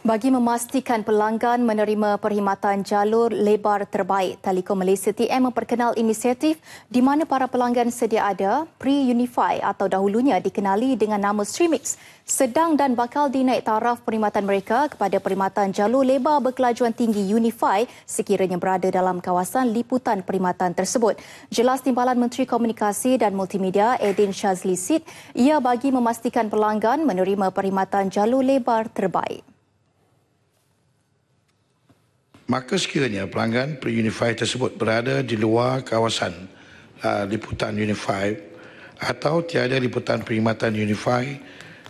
Bagi memastikan pelanggan menerima perkhidmatan jalur lebar terbaik, Telekom Malaysia TM memperkenal inisiatif di mana para pelanggan sedia ada pre-unify atau dahulunya dikenali dengan nama Streamix sedang dan bakal dinaik taraf perkhidmatan mereka kepada perkhidmatan jalur lebar berkelajuan tinggi Unify sekiranya berada dalam kawasan liputan perkhidmatan tersebut. Jelas Timbalan Menteri Komunikasi dan Multimedia Edin Shazli Sid, ia bagi memastikan pelanggan menerima perkhidmatan jalur lebar terbaik. maka sekiranya pelanggan pre-unify tersebut berada di luar kawasan uh, liputan unify atau tiada liputan perkhidmatan unify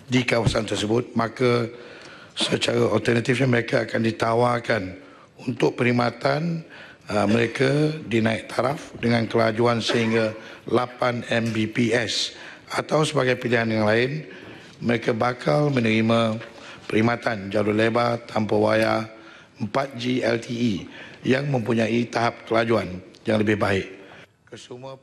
di kawasan tersebut maka secara alternatifnya mereka akan ditawarkan untuk perkhidmatan uh, mereka dinaik taraf dengan kelajuan sehingga 8 Mbps atau sebagai pilihan yang lain mereka bakal menerima perkhidmatan jalur lebar tanpa wayar 4G LTE yang mempunyai tahap kelajuan yang lebih baik. Kesemua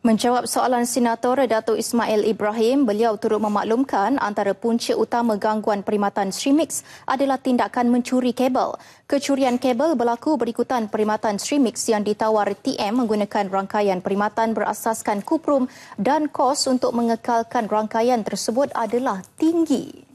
Menjawab soalan Senator Dato' Ismail Ibrahim, beliau turut memaklumkan antara punca utama gangguan perkhidmatan Streamix adalah tindakan mencuri kabel. Kecurian kabel berlaku berikutan perkhidmatan Streamix yang ditawar TM menggunakan rangkaian perkhidmatan berasaskan kuprum dan kos untuk mengekalkan rangkaian tersebut adalah tinggi.